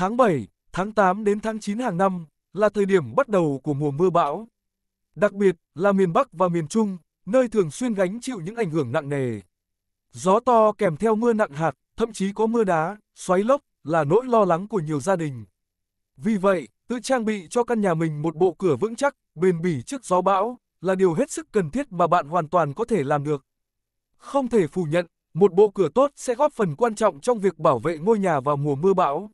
Tháng 7, tháng 8 đến tháng 9 hàng năm là thời điểm bắt đầu của mùa mưa bão. Đặc biệt là miền Bắc và miền Trung, nơi thường xuyên gánh chịu những ảnh hưởng nặng nề. Gió to kèm theo mưa nặng hạt, thậm chí có mưa đá, xoáy lốc là nỗi lo lắng của nhiều gia đình. Vì vậy, tự trang bị cho căn nhà mình một bộ cửa vững chắc, bền bỉ trước gió bão là điều hết sức cần thiết mà bạn hoàn toàn có thể làm được. Không thể phủ nhận, một bộ cửa tốt sẽ góp phần quan trọng trong việc bảo vệ ngôi nhà vào mùa mưa bão.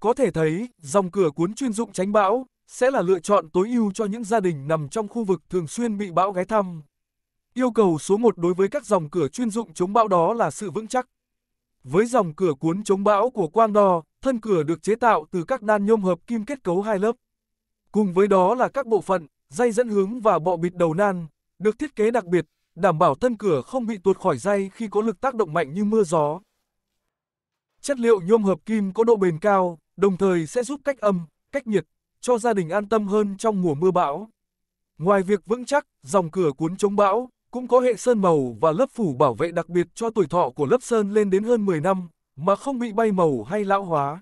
Có thể thấy, dòng cửa cuốn chuyên dụng tránh bão sẽ là lựa chọn tối ưu cho những gia đình nằm trong khu vực thường xuyên bị bão ghé thăm. Yêu cầu số 1 đối với các dòng cửa chuyên dụng chống bão đó là sự vững chắc. Với dòng cửa cuốn chống bão của Quang Đo, thân cửa được chế tạo từ các nan nhôm hợp kim kết cấu hai lớp. Cùng với đó là các bộ phận, dây dẫn hướng và bọ bịt đầu nan, được thiết kế đặc biệt, đảm bảo thân cửa không bị tuột khỏi dây khi có lực tác động mạnh như mưa gió. Chất liệu nhôm hợp kim có độ bền cao, đồng thời sẽ giúp cách âm, cách nhiệt, cho gia đình an tâm hơn trong mùa mưa bão. Ngoài việc vững chắc, dòng cửa cuốn chống bão, cũng có hệ sơn màu và lớp phủ bảo vệ đặc biệt cho tuổi thọ của lớp sơn lên đến hơn 10 năm, mà không bị bay màu hay lão hóa.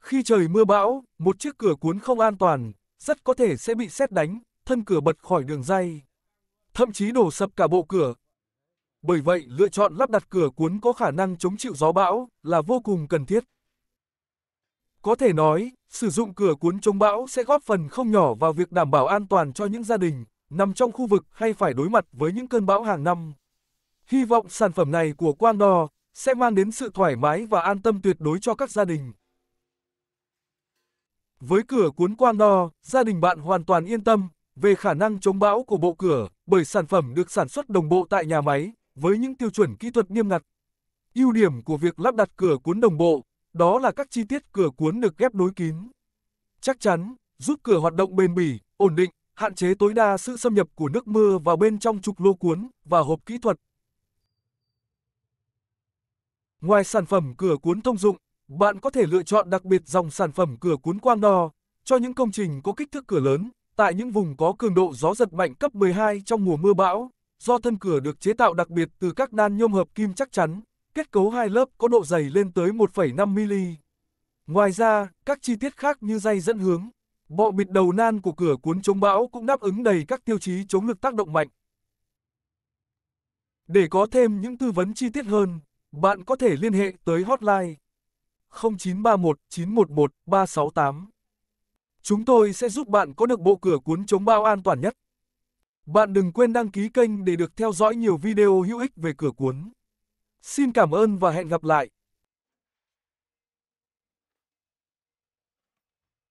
Khi trời mưa bão, một chiếc cửa cuốn không an toàn, rất có thể sẽ bị xét đánh, thân cửa bật khỏi đường dây. Thậm chí đổ sập cả bộ cửa. Bởi vậy, lựa chọn lắp đặt cửa cuốn có khả năng chống chịu gió bão là vô cùng cần thiết. Có thể nói, sử dụng cửa cuốn chống bão sẽ góp phần không nhỏ vào việc đảm bảo an toàn cho những gia đình nằm trong khu vực hay phải đối mặt với những cơn bão hàng năm. Hy vọng sản phẩm này của Quang Đo sẽ mang đến sự thoải mái và an tâm tuyệt đối cho các gia đình. Với cửa cuốn Quang Đo, gia đình bạn hoàn toàn yên tâm về khả năng chống bão của bộ cửa bởi sản phẩm được sản xuất đồng bộ tại nhà máy với những tiêu chuẩn kỹ thuật nghiêm ngặt. Ưu điểm của việc lắp đặt cửa cuốn đồng bộ đó là các chi tiết cửa cuốn được ghép nối kín. Chắc chắn, giúp cửa hoạt động bền bỉ, ổn định, hạn chế tối đa sự xâm nhập của nước mưa vào bên trong trục lô cuốn và hộp kỹ thuật. Ngoài sản phẩm cửa cuốn thông dụng, bạn có thể lựa chọn đặc biệt dòng sản phẩm cửa cuốn quang đo cho những công trình có kích thước cửa lớn tại những vùng có cường độ gió giật mạnh cấp 12 trong mùa mưa bão, do thân cửa được chế tạo đặc biệt từ các nan nhôm hợp kim chắc chắn, Kết cấu hai lớp có độ dày lên tới 1,5mm. Ngoài ra, các chi tiết khác như dây dẫn hướng, bọ bịt đầu nan của cửa cuốn chống bão cũng đáp ứng đầy các tiêu chí chống lực tác động mạnh. Để có thêm những tư vấn chi tiết hơn, bạn có thể liên hệ tới hotline 0931 911 368. Chúng tôi sẽ giúp bạn có được bộ cửa cuốn chống bão an toàn nhất. Bạn đừng quên đăng ký kênh để được theo dõi nhiều video hữu ích về cửa cuốn. Xin cảm ơn và hẹn gặp lại.